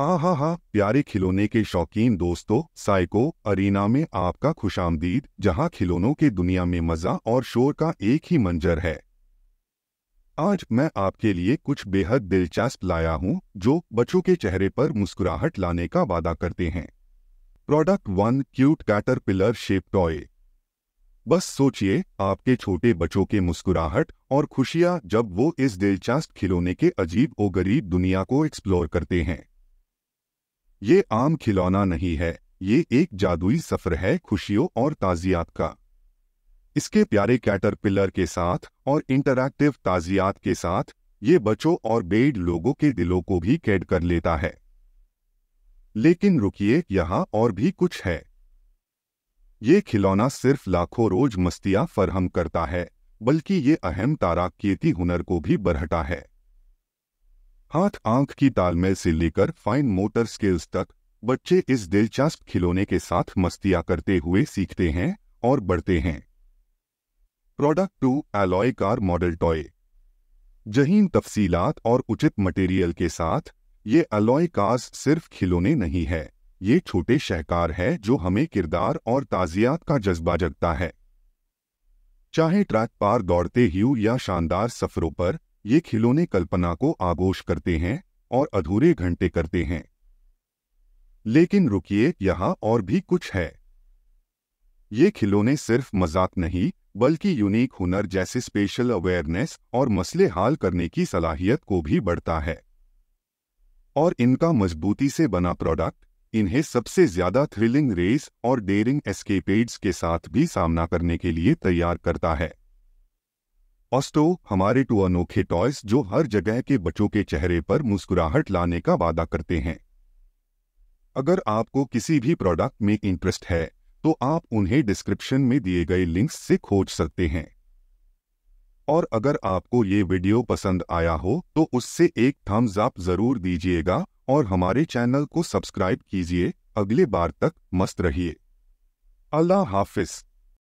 हाँ हाँ हाँ प्यारे खिलौने के शौकीन दोस्तों साइको अरीना में आपका खुशामदीद जहाँ खिलौनों के दुनिया में मजा और शोर का एक ही मंजर है आज मैं आपके लिए कुछ बेहद दिलचस्प लाया हूँ जो बच्चों के चेहरे पर मुस्कुराहट लाने का वादा करते हैं product one cute caterpillar shape toy बस सोचिए आपके छोटे बच्चों के मुस्कुराहट और खुशियां जब वो इस दिलचस्प खिलौने के अजीब और गरीब दुनिया को एक्सप्लोर करते हैं ये आम खिलौना नहीं है ये एक जादुई सफर है खुशियों और ताजियात का इसके प्यारे कैटरपिलर के साथ और इंटरैक्टिव ताजियात के साथ ये बच्चों और बेड लोगों के दिलों को भी कैद कर लेता है लेकिन रुकिए यहाँ और भी कुछ है ये खिलौना सिर्फ लाखों रोज मस्तियां फरहम करता है बल्कि ये अहम ताराकियती हुनर को भी बरहटा है हाथ आंख की तालमेल से लेकर फाइन मोटर स्किल्स तक बच्चे इस दिलचस्प खिलौने के साथ मस्तियां करते हुए सीखते हैं और बढ़ते हैं product two alloy car model toy जहीन तफसीलात और उचित मटेरियल के साथ ये अलॉय कार्स सिर्फ खिलौने नहीं है ये छोटे शहकार है जो हमें किरदार और ताजियात का जज्बा जगता है चाहे ट्रैक पार दौड़ते ही या शानदार सफरों पर ये खिलौने कल्पना को आगोश करते हैं और अधूरे घंटे करते हैं लेकिन रुकिए यहाँ और भी कुछ है ये खिलौने सिर्फ मजाक नहीं बल्कि यूनिक हुनर जैसे स्पेशल अवेयरनेस और मसले हाल करने की सलाहियत को भी बढ़ता है और इनका मजबूती से बना प्रोडक्ट इन्हें सबसे ज्यादा थ्रिलिंग रेस और डेरिंग एस्केपेड्स के साथ भी सामना करने के लिए तैयार करता है ऑस्टो हमारे टू अनोखे टॉयस जो हर जगह के बच्चों के चेहरे पर मुस्कुराहट लाने का वादा करते हैं अगर आपको किसी भी प्रोडक्ट में इंटरेस्ट है तो आप उन्हें डिस्क्रिप्शन में दिए गए लिंक्स से खोज सकते हैं और अगर आपको ये वीडियो पसंद आया हो तो उससे एक थम्स अप जरूर दीजिएगा और हमारे चैनल को सब्सक्राइब कीजिए अगले बार तक मस्त रहिए अल्लाह हाफिज़